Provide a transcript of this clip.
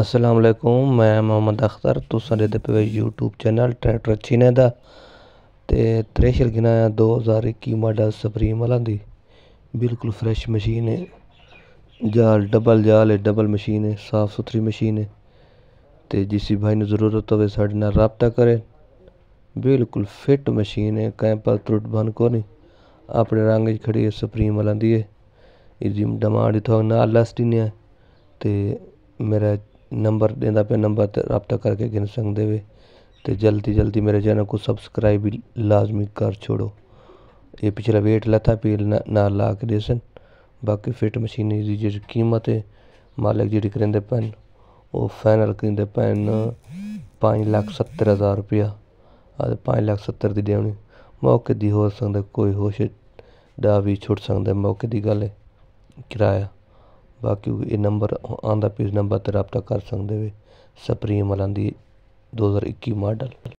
ਅਲੈਕੁਮ ਮੈਂ ਮੁਹੰਮਦ ਅਖਤਰ ਤੁਸੀਂ ਦੇ ਪਏ YouTube ਚੈਨਲ ਟਰੈਕਟਰ ਚੀਨੇ ਦਾ ਤੇ ਥ੍ਰੈਸ਼ਰ ਗਿਨਾਇਆ 2021 ਮਾਡਲ ਸੁਪਰੀਮ ਵਾਲਾ ਦੀ ਬਿਲਕੁਲ ਫਰੈਸ਼ ਮਸ਼ੀਨ ਹੈ ਜਾਲ ਡਬਲ ਜਾਲ ਹੈ ਡਬਲ ਮਸ਼ੀਨ ਹੈ ਸਾਫ ਸੁਥਰੀ ਮਸ਼ੀਨ ਹੈ ਤੇ ਵੀ ਭਾਈ ਨੂੰ ਜ਼ਰੂਰਤ ਹੋਵੇ ਸਾਡੇ ਨਾਲ رابطہ ਕਰੇ ਬਿਲਕੁਲ ਫਿੱਟ ਮਸ਼ੀਨ ਹੈ ਕੈਂਪਰ ਪਰ ਤਰੁੱਟ ਬਨ ਕੋ ਨਹੀਂ ਆਪਣੇ ਰੰਗ 'ਚ ਖੜੀ ਹੈ ਸੁਪਰੀਮ ਵਾਲਾ ਦੀ ਇਹ ਜਿਮ ਡਮਾਂਡ ਇਥੋਂ ਨਾਲ ਨਹੀਂ ਹੈ ਤੇ ਮੇਰਾ ਨੰਬਰ ਦਿੰਦਾ ਪਿਆ ਨੰਬਰ 'ਤੇ ਰਾਬਤਾ ਕਰਕੇ ਗਿਣ ਸੰਗ ਵੇ ਤੇ ਜਲਦੀ ਜਲਦੀ ਮੇਰੇ ਚੈਨਲ ਨੂੰ ਸਬਸਕ੍ਰਾਈਬ ਵੀ ਲਾਜ਼ਮੀ ਕਰ ਛੋੜੋ ਇਹ ਪਿਛਲਾ ਵੇਟ ਲਤਾ ਪੀਲ ਨਾਲ ਲਾ ਕੇ ਦੇਸਨ ਬਾਕੀ ਫਿਟ ਮਸ਼ੀਨਰੀ ਦੀ ਜਿਹੜੀ ਕੀਮਤ ਹੈ ਮਾਲਕ ਜਿਹੜੀ ਕਰਿੰਦੇ ਪੈਨ ਉਹ ਫਾਈਨਲ ਕਰਿੰਦੇ ਪੈਨ 570000 ਰੁਪਿਆ ਰੁਪਇਆ ਅਤੇ 5 ਦੀ ਦੇਣੀ ਮੌਕੇ ਦੀ ਹੋ ਸਕਦਾ ਕੋਈ ਹੋਸ਼ ਦਾ ਵੀ ਛੁੱਟ ਸਕਦਾ ਮੌਕੇ ਦੀ ਗੱਲ ਹੈ ਕਿਰਾਇਆ ਬਾਕੀ ਇਹ ਨੰਬਰ ਆਨ ਦਾ ਪੇਜ ਨੰਬਰ 'ਤੇ ਰਾਬਤਾ ਕਰ ਸਕਦੇ ਵੇ ਸੁਪਰੀਮ ਵਾਲਾਂ ਦੀ 2021 ਮਾਡਲ